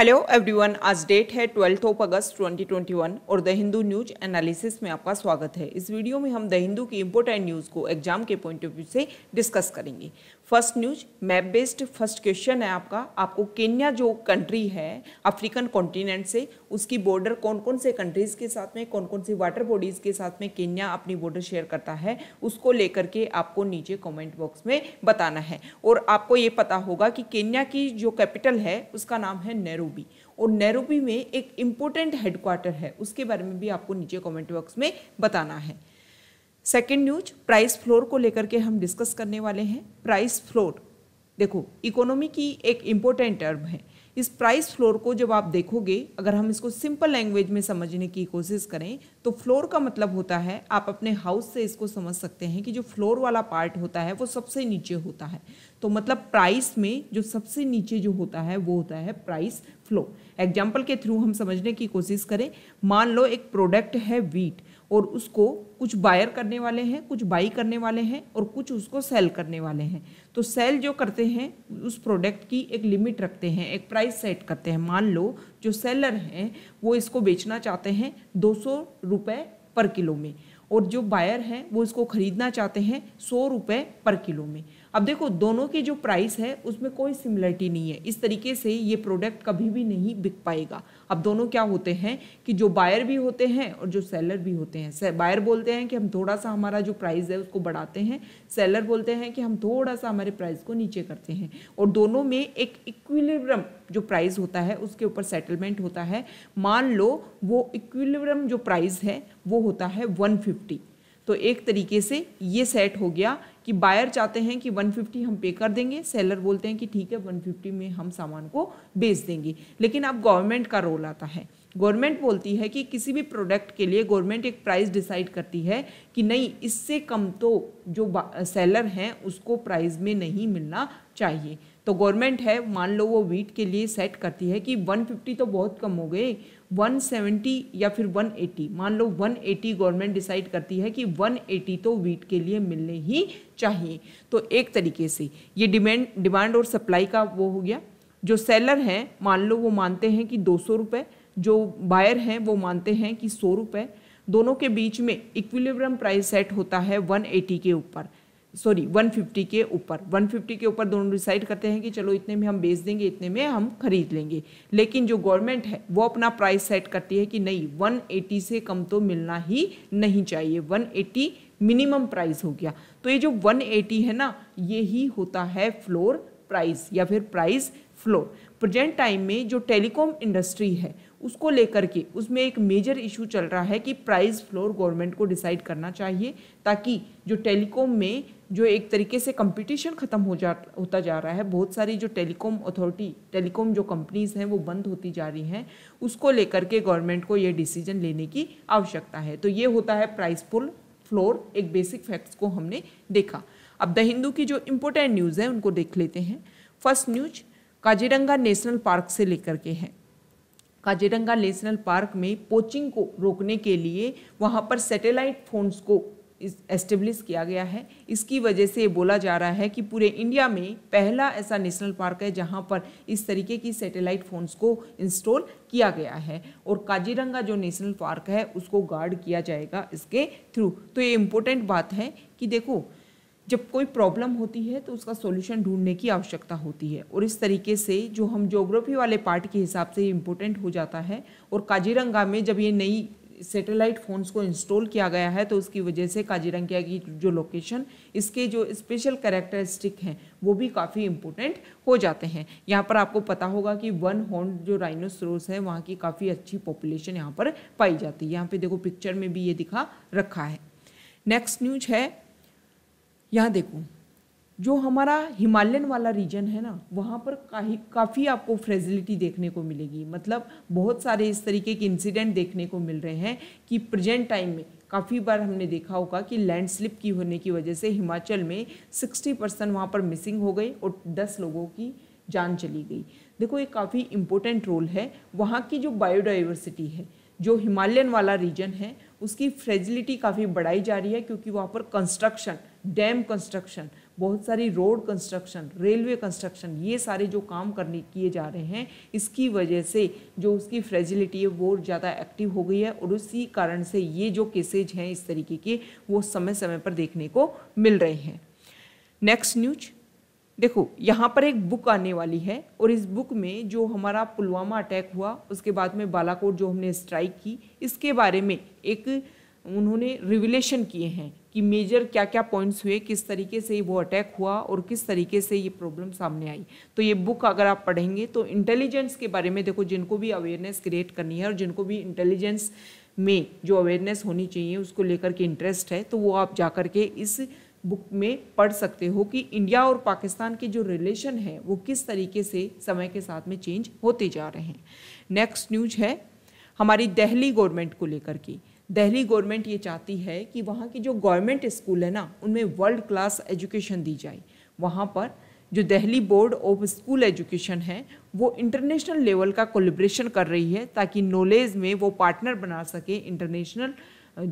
Hello everyone आज date है twelfth of अगस्त 2021 और द हिंदू न्यूज एनालिसिस में आपका स्वागत है इस वीडियो में हम द हिंदू की इम्पोर्टेंट न्यूज़ को एग्जाम के पॉइंट ऑफ व्यू से डिस्कस करेंगे first news map based first question है आपका आपको केन्या जो कंट्री है अफ्रीकन कॉन्टिनेंट से उसकी बॉर्डर कौन कौन से कंट्रीज़ के साथ में कौन कौन से वाटर बॉडीज़ के साथ में केन्या अपनी बॉर्डर शेयर करता है उसको लेकर के आपको नीचे कमेंट बॉक्स में बताना है और आपको ये पता होगा कि केन्या की जो कैपिटल है उसका नाम है नेरूबी और नेरूबी में एक इम्पोर्टेंट हेडक्वार्टर है उसके बारे में भी आपको नीचे कॉमेंट बॉक्स में बताना है सेकेंड न्यूज प्राइस फ्लोर को लेकर के हम डिस्कस करने वाले हैं प्राइस फ्लोर देखो इकोनॉमी की एक इम्पोर्टेंट टर्म है इस प्राइस फ्लोर को जब आप देखोगे अगर हम इसको सिंपल लैंग्वेज में समझने की कोशिश करें तो फ्लोर का मतलब होता है आप अपने हाउस से इसको समझ सकते हैं कि जो फ्लोर वाला पार्ट होता है वो सबसे नीचे होता है तो मतलब प्राइस में जो सबसे नीचे जो होता है वो होता है प्राइस फ्लोर एग्जाम्पल के थ्रू हम समझने की कोशिश करें मान लो एक प्रोडक्ट है वीट और उसको कुछ बायर करने वाले हैं कुछ बाई करने वाले हैं और कुछ उसको सेल करने वाले हैं तो सेल जो करते हैं उस प्रोडक्ट की एक लिमिट रखते हैं एक प्राइस सेट करते हैं मान लो जो सेलर हैं वो इसको बेचना चाहते हैं दो सौ रुपये पर किलो में और जो बायर हैं वो इसको ख़रीदना चाहते हैं सौ रुपये पर किलो में अब देखो दोनों की जो प्राइस है उसमें कोई सिमिलरिटी नहीं है इस तरीके से ये प्रोडक्ट कभी भी नहीं बिक पाएगा अब दोनों क्या होते हैं कि जो बायर भी होते हैं और जो सेलर भी होते हैं बायर बोलते हैं कि हम थोड़ा सा हमारा जो प्राइस है उसको बढ़ाते हैं सेलर बोलते हैं कि हम थोड़ा सा हमारे प्राइस को नीचे करते हैं और दोनों में एक इक्विलिब्रम जो प्राइस होता है उसके ऊपर सेटलमेंट होता है मान लो वो इक्विलिब्रम जो प्राइस है वो होता है वन तो एक तरीके से ये सेट हो गया कि बायर चाहते हैं कि 150 हम पे कर देंगे सेलर बोलते हैं कि ठीक है 150 में हम सामान को बेच देंगे लेकिन अब गवर्नमेंट का रोल आता है गवर्नमेंट बोलती है कि किसी भी प्रोडक्ट के लिए गवर्नमेंट एक प्राइस डिसाइड करती है कि नहीं इससे कम तो जो सेलर हैं उसको प्राइस में नहीं मिलना चाहिए तो गवर्नमेंट है मान लो वो वीट के लिए सेट करती है कि 150 तो बहुत कम हो गए 170 या फिर 180 मान लो 180 गवर्नमेंट डिसाइड करती है कि 180 तो वीट के लिए मिलने ही चाहिए तो एक तरीके से ये डिमांड डिमांड और सप्लाई का वो हो गया जो सेलर हैं मान लो वो मानते हैं कि दो सौ जो बायर हैं वो मानते हैं कि सौ रुपये दोनों के बीच में इक्विलिब्रम प्राइस सेट होता है 180 के ऊपर सॉरी 150 के ऊपर 150 के ऊपर दोनों डिसाइड करते हैं कि चलो इतने में हम बेच देंगे इतने में हम खरीद लेंगे लेकिन जो गवर्नमेंट है वो अपना प्राइस सेट करती है कि नहीं 180 से कम तो मिलना ही नहीं चाहिए 180 मिनिमम प्राइस हो गया तो ये जो 180 है ना ये ही होता है फ्लोर प्राइस या फिर प्राइस फ्लो प्रजेंट टाइम में जो टेलीकॉम इंडस्ट्री है उसको लेकर के उसमें एक मेजर इशू चल रहा है कि प्राइस फ्लोर गवर्नमेंट को डिसाइड करना चाहिए ताकि जो टेलीकॉम में जो एक तरीके से कंपटीशन ख़त्म हो जा होता जा रहा है बहुत सारी जो टेलीकॉम अथॉरिटी टेलीकॉम जो कंपनीज़ हैं वो बंद होती जा रही हैं उसको लेकर के गवर्नमेंट को ये डिसीजन लेने की आवश्यकता है तो ये होता है प्राइस फुल फ्लोर एक बेसिक फैक्ट्स को हमने देखा अब द हिंदू की जो इम्पोर्टेंट न्यूज़ है उनको देख लेते हैं first news Kaziranga national park से लेकर के हैं काजीरंगा नेशनल पार्क में पोचिंग को रोकने के लिए वहाँ पर सैटेलाइट फोन्स को एस्टेब्लिश किया गया है इसकी वजह से बोला जा रहा है कि पूरे इंडिया में पहला ऐसा नेशनल पार्क है जहां पर इस तरीके की सैटेलाइट फ़ोन्स को इंस्टॉल किया गया है और काजीरंगा जो नेशनल पार्क है उसको गार्ड किया जाएगा इसके थ्रू तो ये इम्पोर्टेंट बात है कि देखो जब कोई प्रॉब्लम होती है तो उसका सोल्यूशन ढूंढने की आवश्यकता होती है और इस तरीके से जो हम ज्योग्राफी वाले पार्ट के हिसाब से इम्पोर्टेंट हो जाता है और काजीरंगा में जब ये नई सैटेलाइट फ़ोन्स को इंस्टॉल किया गया है तो उसकी वजह से काजीरंगा की जो लोकेशन इसके जो स्पेशल करेक्टरिस्टिक हैं वो भी काफ़ी इम्पोर्टेंट हो जाते हैं यहाँ पर आपको पता होगा कि वन हॉर्न जो राइनोसरोस है वहाँ की काफ़ी अच्छी पॉपुलेशन यहाँ पर पाई जाती है यहाँ पे देखो पिक्चर में भी ये दिखा रखा है नेक्स्ट न्यूज है यहाँ देखो जो हमारा हिमालयन वाला रीजन है ना वहाँ पर काफ़ी आपको फ्रेजिलिटी देखने को मिलेगी मतलब बहुत सारे इस तरीके के इंसिडेंट देखने को मिल रहे हैं कि प्रेजेंट टाइम में काफ़ी बार हमने देखा होगा कि लैंडस्लिप की होने की वजह से हिमाचल में 60 परसेंट वहाँ पर मिसिंग हो गई और 10 लोगों की जान चली गई देखो ये काफ़ी इम्पोर्टेंट रोल है वहाँ की जो बायोडाइवर्सिटी है जो हिमालयन वाला रीजन है उसकी फ्रेजिलिटी काफ़ी बढ़ाई जा रही है क्योंकि वहाँ पर कंस्ट्रक्शन डैम कंस्ट्रक्शन बहुत सारी रोड कंस्ट्रक्शन रेलवे कंस्ट्रक्शन ये सारे जो काम करने किए जा रहे हैं इसकी वजह से जो उसकी फ्रेजिलिटी है वो ज़्यादा एक्टिव हो गई है और उसी कारण से ये जो केसेज हैं इस तरीके के वो समय समय पर देखने को मिल रहे हैं नेक्स्ट न्यूज देखो यहाँ पर एक बुक आने वाली है और इस बुक में जो हमारा पुलवामा अटैक हुआ उसके बाद में बालाकोट जो हमने स्ट्राइक की इसके बारे में एक उन्होंने रिविलेशन किए हैं कि मेजर क्या क्या पॉइंट्स हुए किस तरीके से वो अटैक हुआ और किस तरीके से ये प्रॉब्लम सामने आई तो ये बुक अगर आप पढ़ेंगे तो इंटेलिजेंस के बारे में देखो जिनको भी अवेयरनेस क्रिएट करनी है और जिनको भी इंटेलिजेंस में जो अवेयरनेस होनी चाहिए उसको लेकर के इंटरेस्ट है तो वो आप जा कर के इस बुक में पढ़ सकते हो कि इंडिया और पाकिस्तान के जो रिलेशन है वो किस तरीके से समय के साथ में चेंज होते जा रहे हैं नेक्स्ट न्यूज है हमारी दहली गवर्नमेंट को लेकर की दिल्ली गवर्नमेंट ये चाहती है कि वहाँ की जो गवर्नमेंट स्कूल है ना उनमें वर्ल्ड क्लास एजुकेशन दी जाए वहाँ पर जो Delhi board of school education है वो इंटरनेशनल लेवल का कोलिब्रेशन कर रही है ताकि नॉलेज में वो पार्टनर बना सके इंटरनेशनल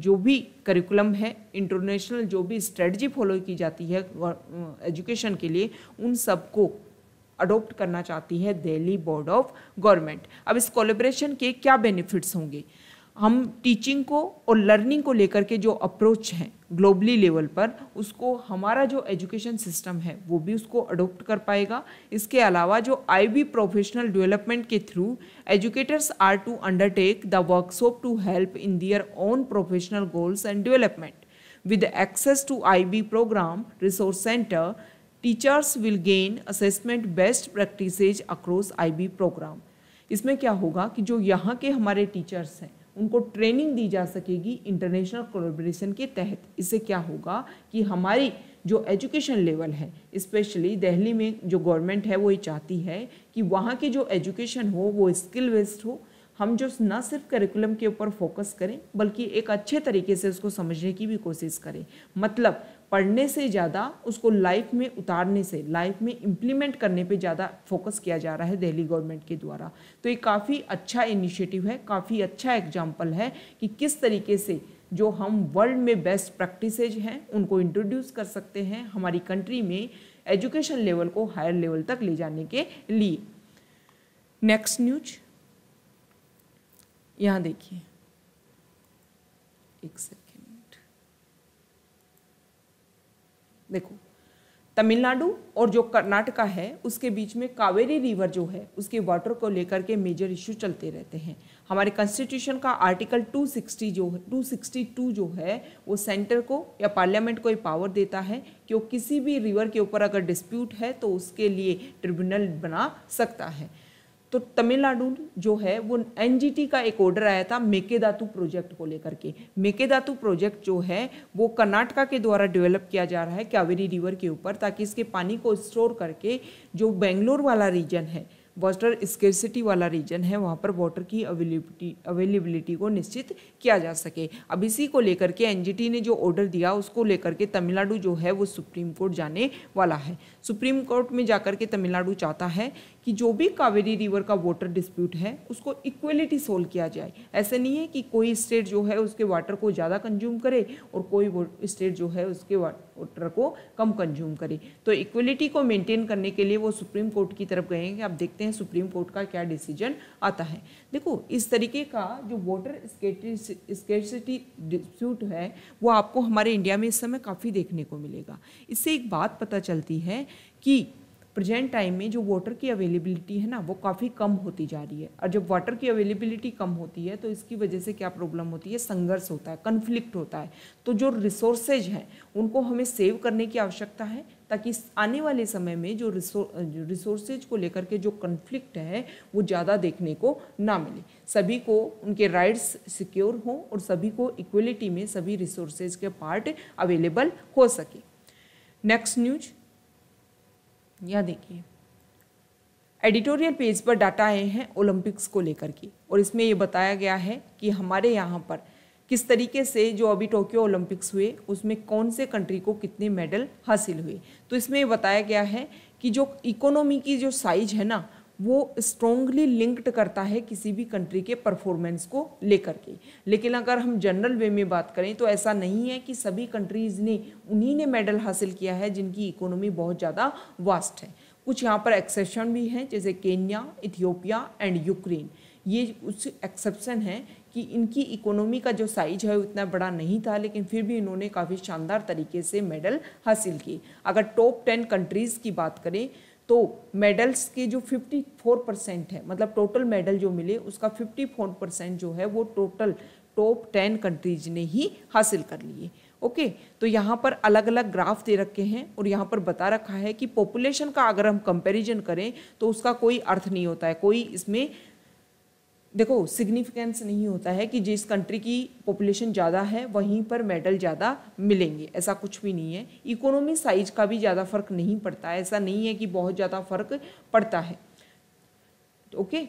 जो भी करिकुलम है इंटरनेशनल जो भी स्ट्रेटजी फॉलो की जाती है एजुकेशन के लिए उन सबको अडोप्ट करना चाहती है दिल्ली बोर्ड ऑफ गवर्नमेंट अब इस कोलेब्रेशन के क्या बेनिफिट्स होंगे हम टीचिंग को और लर्निंग को लेकर के जो अप्रोच हैं ग्लोबली लेवल पर उसको हमारा जो एजुकेशन सिस्टम है वो भी उसको अडोप्ट कर पाएगा इसके अलावा जो बी प्रोफेशनल डेवलपमेंट के through educators are to undertake the workshop to help in their own professional goals and development access to I B programme resource centre teachers will gain assessment best practice across I B programme इसमें क्या होगा कि जो यहाँ के हमारे teachers हैं उनको ट्रेनिंग दी जा सकेगी इंटरनेशनल कोलेब्रेशन के तहत इससे क्या होगा कि हमारी जो एजुकेशन लेवल है स्पेशली दिल्ली में जो गवर्नमेंट है वो ये चाहती है कि वहाँ की जो एजुकेशन हो वो स्किल बेस्ड हो हम जो ना सिर्फ करिकुलम के ऊपर फोकस करें बल्कि एक अच्छे तरीके से उसको समझने की भी कोशिश करें मतलब पढ़ने से ज़्यादा उसको लाइफ में उतारने से लाइफ में इम्प्लीमेंट करने पे ज़्यादा फोकस किया जा रहा है दिल्ली गवर्नमेंट के द्वारा तो ये काफ़ी अच्छा इनिशिएटिव है काफ़ी अच्छा एग्जाम्पल है कि किस तरीके से जो हम वर्ल्ड में बेस्ट प्रैक्टिसेज हैं उनको इंट्रोड्यूस कर सकते हैं हमारी कंट्री में एजुकेशन लेवल को हायर लेवल तक ले जाने के लिए नेक्स्ट न्यूज यहाँ देखिए एक सेकेंड देखो तमिलनाडु और जो कर्नाटका है उसके बीच में कावेरी रिवर जो है उसके वाटर को लेकर के मेजर इशू चलते रहते हैं हमारे कॉन्स्टिट्यूशन का आर्टिकल 260 जो है 262 जो है वो सेंटर को या पार्लियामेंट को ये पावर देता है कि वो किसी भी रिवर के ऊपर अगर डिस्प्यूट है तो उसके लिए ट्रिब्यूनल बना सकता है तो तमिलनाडु जो है वो एनजीटी का एक ऑर्डर आया था मेकेदातु प्रोजेक्ट को लेकर के मेकेदातु प्रोजेक्ट जो है वो कर्नाटका के द्वारा डेवलप किया जा रहा है कावेरी रिवर के ऊपर ताकि इसके पानी को स्टोर करके जो बेंगलोर वाला रीजन है वाटर स्केसिटी वाला रीजन है वहाँ पर वाटर की अवेलेबिलिटी अवेलेबिलिटी को निश्चित किया जा सके अब इसी को लेकर के एनजीटी ने जो ऑर्डर दिया उसको लेकर के तमिलनाडु जो है वो सुप्रीम कोर्ट जाने वाला है सुप्रीम कोर्ट में जाकर के तमिलनाडु चाहता है कि जो भी कावेरी रिवर का वाटर डिस्प्यूट है उसको इक्वलिटी सोल्व किया जाए ऐसे नहीं है कि कोई स्टेट जो है उसके वाटर को ज़्यादा कंज्यूम करे और कोई स्टेट जो है उसके वाटर को कम कंज्यूम करे तो इक्वलिटी को मेंटेन करने के लिए वो सुप्रीम कोर्ट की तरफ गए हैं कि आप देखते हैं सुप्रीम कोर्ट का क्या डिसीजन आता है देखो इस तरीके का जो वाटर स्केसिटी डिस्प्यूट है वो आपको हमारे इंडिया में इस समय काफ़ी देखने को मिलेगा इससे एक बात पता चलती है कि प्रेजेंट टाइम में जो वाटर की अवेलेबिलिटी है ना वो काफ़ी कम होती जा रही है और जब वाटर की अवेलेबिलिटी कम होती है तो इसकी वजह से क्या प्रॉब्लम होती है संघर्ष होता है कन्फ्लिक्ट होता है तो जो रिसोर्सेज हैं उनको हमें सेव करने की आवश्यकता है ताकि आने वाले समय में जो रिसोर्सेज को लेकर के जो कन्फ्लिक्ट है वो ज़्यादा देखने को ना मिले सभी को उनके राइट्स सिक्योर हों और सभी को इक्वलिटी में सभी रिसोर्सेज के पार्ट अवेलेबल हो सके नेक्स्ट न्यूज़ या देखिए एडिटोरियल पेज पर डाटा आए हैं ओलंपिक्स को लेकर के और इसमें ये बताया गया है कि हमारे यहाँ पर किस तरीके से जो अभी टोक्यो ओलंपिक्स हुए उसमें कौन से कंट्री को कितने मेडल हासिल हुए तो इसमें बताया गया है कि जो इकोनॉमी की जो साइज है ना वो स्ट्रॉन्गली लिंक्ड करता है किसी भी कंट्री के परफॉर्मेंस को लेकर के लेकिन अगर हम जनरल वे में बात करें तो ऐसा नहीं है कि सभी कंट्रीज़ ने उन्हीं ने मेडल हासिल किया है जिनकी इकोनॉमी बहुत ज़्यादा वास्ट है कुछ यहाँ पर एक्सेप्शन भी हैं जैसे केन्या इथियोपिया एंड यूक्रेन ये कुछ एक्सेप्शन है कि इनकी इकोनॉमी का जो साइज है उतना बड़ा नहीं था लेकिन फिर भी इन्होंने काफ़ी शानदार तरीके से मेडल हासिल किए अगर टॉप टेन कंट्रीज़ की बात करें तो मेडल्स के जो 54 परसेंट है मतलब टोटल मेडल जो मिले उसका 54 परसेंट जो है वो टोटल टॉप टेन कंट्रीज ने ही हासिल कर लिए ओके तो यहाँ पर अलग अलग ग्राफ दे रखे हैं और यहाँ पर बता रखा है कि पॉपुलेशन का अगर हम कंपैरिजन करें तो उसका कोई अर्थ नहीं होता है कोई इसमें देखो सिग्निफिकेंस नहीं होता है कि जिस कंट्री की पॉपुलेशन ज़्यादा है वहीं पर मेडल ज़्यादा मिलेंगे ऐसा कुछ भी नहीं है इकोनॉमी साइज का भी ज़्यादा फ़र्क नहीं पड़ता है ऐसा नहीं है कि बहुत ज़्यादा फ़र्क पड़ता है ओके okay?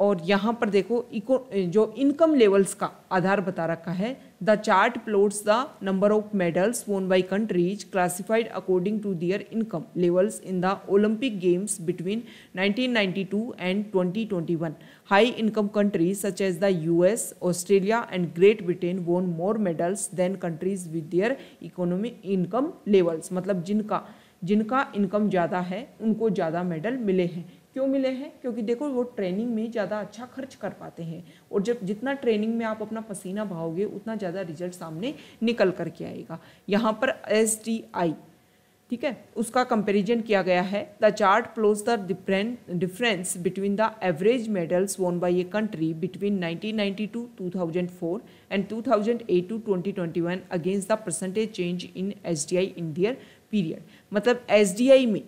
और यहाँ पर देखो इको जो इनकम लेवल्स का आधार बता रखा है the chart plots the number of medals won by countries classified according to their income levels in the Olympic games between 1992 and 2021 high income countries such as the US Australia and Great Britain won more medals than countries with their economy income levels मतलब जिनका जिनका income ज़्यादा है उनको ज़्यादा medal मिले हैं क्यों मिले हैं क्योंकि देखो वो ट्रेनिंग में ज़्यादा अच्छा खर्च कर पाते हैं और जब जितना ट्रेनिंग में आप अपना पसीना बहाओगे उतना ज़्यादा रिजल्ट सामने निकल कर के आएगा यहाँ पर एस डी आई ठीक है उसका कंपेरिजन किया गया है the chart plots the difference between the average medals won by a country between 1992 2004 and 2008 to twenty twenty one against the percentage change in S D I in their period मतलब S D I में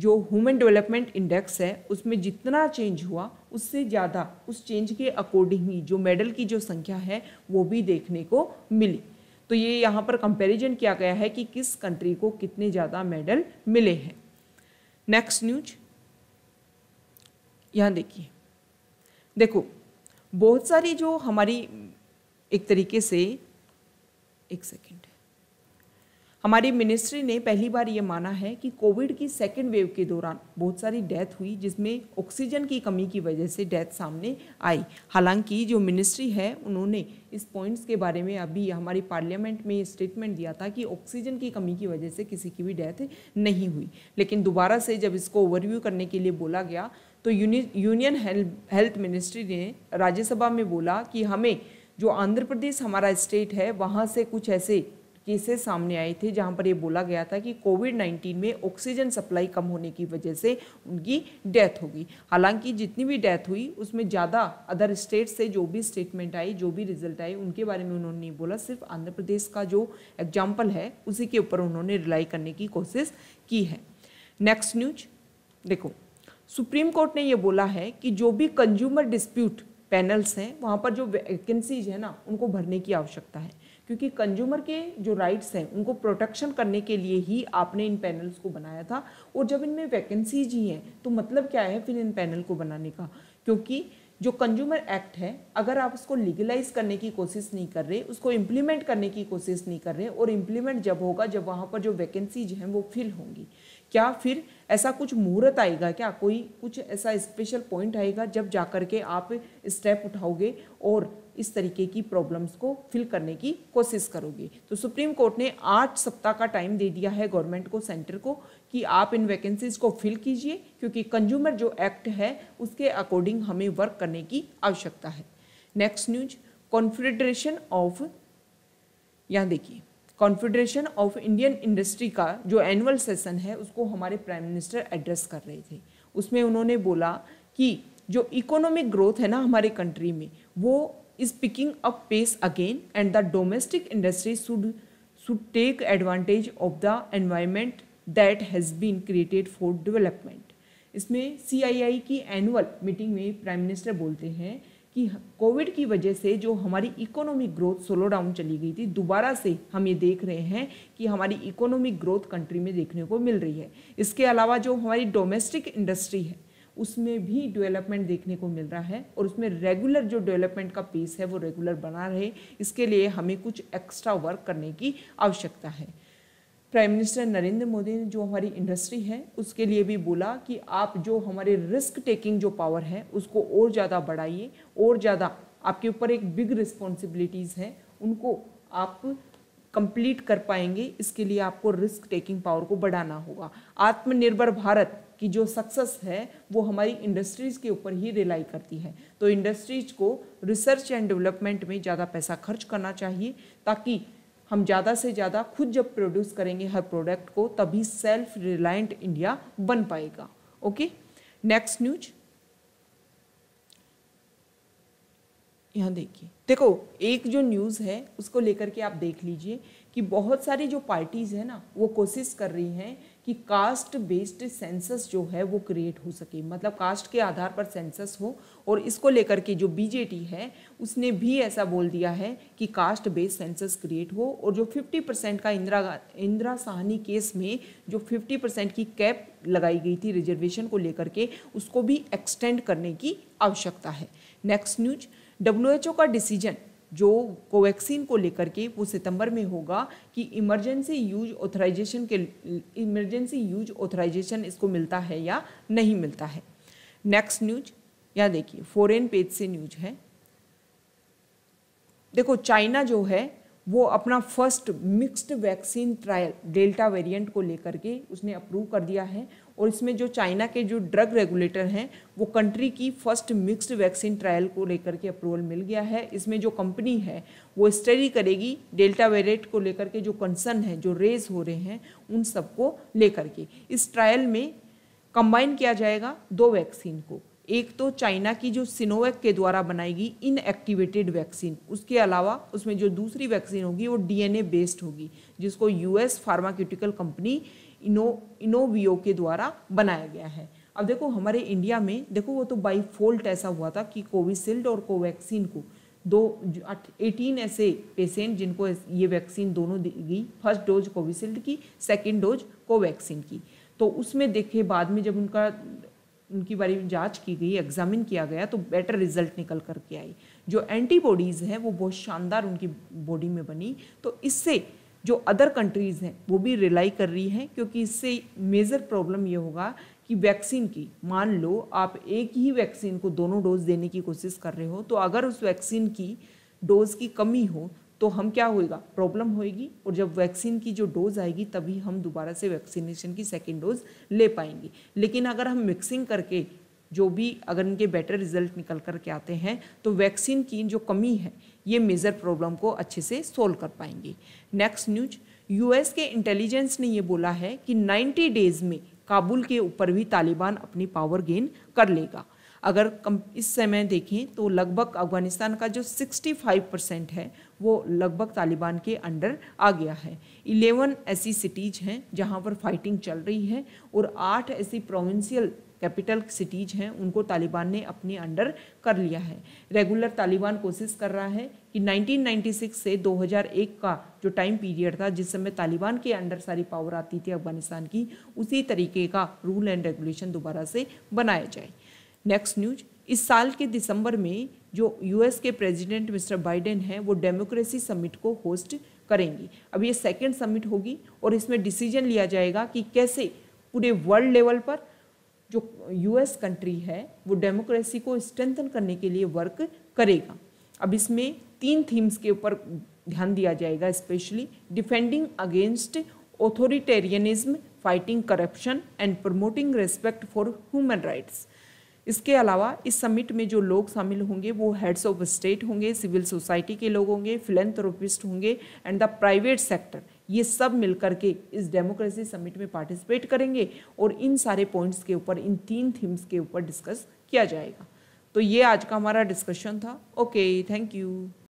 जो human development index है उसमें जितना change हुआ उससे ज़्यादा उस चेंज के अकॉर्डिंग ही जो मेडल की जो संख्या है वो भी देखने को मिली तो ये यहाँ पर कंपैरिजन किया गया है कि किस कंट्री को कितने ज़्यादा मेडल मिले हैं नेक्स्ट न्यूज यहाँ देखिए देखो बहुत सारी जो हमारी एक तरीके से एक सेकेंड हमारी मिनिस्ट्री ने पहली बार ये माना है कि कोविड की सेकेंड वेव के दौरान बहुत सारी डेथ हुई जिसमें ऑक्सीजन की कमी की वजह से डेथ सामने आई हालांकि जो मिनिस्ट्री है उन्होंने इस पॉइंट्स के बारे में अभी हमारी पार्लियामेंट में स्टेटमेंट दिया था कि ऑक्सीजन की कमी की वजह से किसी की भी डेथ नहीं हुई लेकिन दोबारा से जब इसको ओवरव्यू करने के लिए बोला गया तो यूनियन हेल्थ मिनिस्ट्री ने राज्यसभा में बोला कि हमें जो आंध्र प्रदेश हमारा स्टेट है वहाँ से कुछ ऐसे केसेस सामने आए थे जहां पर ये बोला गया था कि कोविड 19 में ऑक्सीजन सप्लाई कम होने की वजह से उनकी डेथ होगी हालांकि जितनी भी डेथ हुई उसमें ज़्यादा अदर स्टेट से जो भी स्टेटमेंट आई जो भी रिजल्ट आए उनके बारे में उन्होंने नहीं बोला सिर्फ आंध्र प्रदेश का जो एग्जाम्पल है उसी के ऊपर उन्होंने रिलाई करने की कोशिश की है नेक्स्ट न्यूज देखो सुप्रीम कोर्ट ने यह बोला है कि जो भी कंज्यूमर डिस्प्यूट पैनल्स हैं वहाँ पर जो वैकेंसीज है ना उनको भरने की आवश्यकता है क्योंकि कंज्यूमर के जो राइट्स हैं उनको प्रोटेक्शन करने के लिए ही आपने इन पैनल्स को बनाया था और जब इनमें वैकेंसीज ही हैं तो मतलब क्या है फिर इन पैनल को बनाने का क्योंकि जो कंज्यूमर एक्ट है अगर आप उसको लीगलाइज करने की कोशिश नहीं कर रहे उसको इम्प्लीमेंट करने की कोशिश नहीं कर रहे और इम्प्लीमेंट जब होगा जब वहाँ पर जो वैकेंसीज हैं वो फिल होंगी क्या फिर ऐसा कुछ मुहूर्त आएगा क्या कोई कुछ ऐसा स्पेशल पॉइंट आएगा जब जाकर के आप स्टेप उठाओगे और इस तरीके की प्रॉब्लम्स को फिल करने की कोशिश करोगे तो सुप्रीम कोर्ट ने आठ सप्ताह का टाइम दे दिया है गवर्नमेंट को सेंटर को कि आप इन वैकेंसीज को फिल कीजिए क्योंकि कंज्यूमर जो एक्ट है उसके अकॉर्डिंग हमें वर्क करने की आवश्यकता है नेक्स्ट न्यूज कॉन्फेडरेशन ऑफ यहाँ देखिए कॉन्फेडरेशन ऑफ इंडियन इंडस्ट्री का जो एनुअल सेशन है उसको हमारे प्राइम मिनिस्टर एड्रेस कर रहे थे उसमें उन्होंने बोला कि जो इकोनॉमिक ग्रोथ है ना हमारे कंट्री में वो is picking up pace again and the domestic industry should should take advantage of the environment that has been created for development इसमें सी आई आई की एनुअल मीटिंग में प्राइम मिनिस्टर बोलते हैं कि कोविड की वजह से जो हमारी इकोनॉमिक ग्रोथ स्लो डाउन चली गई थी दोबारा से हम ये देख रहे हैं कि हमारी इकोनॉमिक ग्रोथ कंट्री में देखने को मिल रही है इसके अलावा जो हमारी डोमेस्टिक इंडस्ट्री है उसमें भी डेवलपमेंट देखने को मिल रहा है और उसमें रेगुलर जो डेवलपमेंट का पेस है वो रेगुलर बना रहे इसके लिए हमें कुछ एक्स्ट्रा वर्क करने की आवश्यकता है प्राइम मिनिस्टर नरेंद्र मोदी ने जो हमारी इंडस्ट्री है उसके लिए भी बोला कि आप जो हमारे रिस्क टेकिंग जो पावर है उसको और ज़्यादा बढ़ाइए और ज़्यादा आपके ऊपर एक बिग रिस्पॉन्सिबिलिटीज़ हैं उनको आप कंप्लीट कर पाएंगे इसके लिए आपको रिस्क टेकिंग पावर को बढ़ाना होगा आत्मनिर्भर भारत की जो सक्सेस है वो हमारी इंडस्ट्रीज़ के ऊपर ही रिलाई करती है तो इंडस्ट्रीज़ को रिसर्च एंड डेवलपमेंट में ज़्यादा पैसा खर्च करना चाहिए ताकि हम ज़्यादा से ज़्यादा खुद जब प्रोड्यूस करेंगे हर प्रोडक्ट को तभी सेल्फ रिलायंट इंडिया बन पाएगा ओके नेक्स्ट न्यूज यहाँ देखिए देखो एक जो न्यूज़ है उसको लेकर के आप देख लीजिए कि बहुत सारी जो पार्टीज़ है ना वो कोशिश कर रही हैं कि कास्ट बेस्ड सेंसस जो है वो क्रिएट हो सके मतलब कास्ट के आधार पर सेंसस हो और इसको लेकर के जो बीजेटी है उसने भी ऐसा बोल दिया है कि कास्ट बेस्ड सेंसस क्रिएट हो और जो 50 परसेंट का इंदिरा इंदिरा साहनी केस में जो 50 परसेंट की कैप लगाई गई थी रिजर्वेशन को लेकर के उसको भी एक्सटेंड करने की आवश्यकता है नेक्स्ट न्यूज डब्ल्यू का डिसीजन जो कोवैक्सीन को लेकर के वो सितंबर में होगा कि इमरजेंसी यूज ऑथराइजेशन के इमरजेंसी यूज ऑथराइजेशन इसको मिलता है या नहीं मिलता है नेक्स्ट न्यूज या देखिए फॉरेन पेज से न्यूज है देखो चाइना जो है वो अपना first mixed vaccine trial delta variant को लेकर के उसने अप्रूव कर दिया है और इसमें जो चाइना के जो ड्रग रेगुलेटर हैं वो कंट्री की फर्स्ट मिक्स्ड वैक्सीन ट्रायल को लेकर के अप्रूवल मिल गया है इसमें जो कंपनी है वो स्टडी करेगी डेल्टा वेरिएंट को लेकर के जो कंसर्न है जो रेज हो रहे हैं उन सबको लेकर के इस ट्रायल में कंबाइन किया जाएगा दो वैक्सीन को एक तो चाइना की जो सिनोवैक के द्वारा बनाएगी इनएक्टिवेटेड वैक्सीन उसके अलावा उसमें जो दूसरी वैक्सीन होगी वो डीएनए बेस्ड होगी जिसको यूएस फार्माक्यूटिकल कंपनी इनो इनोवियो के द्वारा बनाया गया है अब देखो हमारे इंडिया में देखो वो तो बाई फॉल्ट ऐसा हुआ था कि कोविशील्ड और कोवैक्सीन को दो एटीन ऐसे पेशेंट जिनको ये वैक्सीन दोनों दी गई फर्स्ट डोज कोविशील्ड की सेकेंड डोज कोवैक्सीन की तो उसमें देखे बाद में जब उनका उनकी बारे में जांच की गई एग्जामिन किया गया तो बेटर रिजल्ट निकल करके आई जो एंटीबॉडीज़ हैं वो बहुत शानदार उनकी बॉडी में बनी तो इससे जो अदर कंट्रीज़ हैं वो भी रिलाई कर रही हैं क्योंकि इससे मेजर प्रॉब्लम ये होगा कि वैक्सीन की मान लो आप एक ही वैक्सीन को दोनों डोज देने की कोशिश कर रहे हो तो अगर उस वैक्सीन की डोज की कमी हो तो हम क्या होएगा प्रॉब्लम होएगी और जब वैक्सीन की जो डोज आएगी तभी हम दोबारा से वैक्सीनेशन की सेकेंड डोज ले पाएंगे लेकिन अगर हम मिक्सिंग करके जो भी अगर इनके बेटर रिजल्ट निकल कर के आते हैं तो वैक्सीन की जो कमी है ये मेजर प्रॉब्लम को अच्छे से सोल्व कर पाएंगे नेक्स्ट न्यूज यूएस के इंटेलिजेंस ने यह बोला है कि 90 डेज में काबुल के ऊपर भी तालिबान अपनी पावर गेन कर लेगा अगर इस समय देखें तो लगभग अफगानिस्तान का जो 65 परसेंट है वो लगभग तालिबान के अंडर आ गया है इलेवन ऐसी सिटीज़ हैं जहाँ पर फाइटिंग चल रही है और आठ ऐसी प्रोविंशियल कैपिटल सिटीज़ हैं उनको तालिबान ने अपने अंडर कर लिया है रेगुलर तालिबान कोशिश कर रहा है कि 1996 से 2001 का जो टाइम पीरियड था जिस समय तालिबान के अंडर सारी पावर आती थी अफगानिस्तान की उसी तरीके का रूल एंड रेगुलेशन दोबारा से बनाया जाए नेक्स्ट न्यूज इस साल के दिसंबर में जो यूएस के प्रेसिडेंट मिस्टर बाइडेन हैं वो डेमोक्रेसी समिट को होस्ट करेंगी अब ये सेकेंड समिट होगी और इसमें डिसीजन लिया जाएगा कि कैसे पूरे वर्ल्ड लेवल पर जो यूएस कंट्री है वो डेमोक्रेसी को स्ट्रेंथन करने के लिए वर्क करेगा अब इसमें तीन थीम्स के ऊपर ध्यान दिया जाएगा specially defending against authoritarianism fighting corruption and promoting respect for human rights इसके अलावा इस समिट में जो लोग शामिल होंगे वो हेड्स ऑफ स्टेट होंगे सिविल सोसाइटी के लोग होंगे फिलेंथ्रोपिस्ट होंगे एंड द प्राइवेट सेक्टर ये सब मिलकर के इस डेमोक्रेसी समिट में पार्टिसिपेट करेंगे और इन सारे पॉइंट्स के ऊपर इन तीन थीम्स के ऊपर डिस्कस किया जाएगा तो ये आज का हमारा डिस्कशन था ओके थैंक यू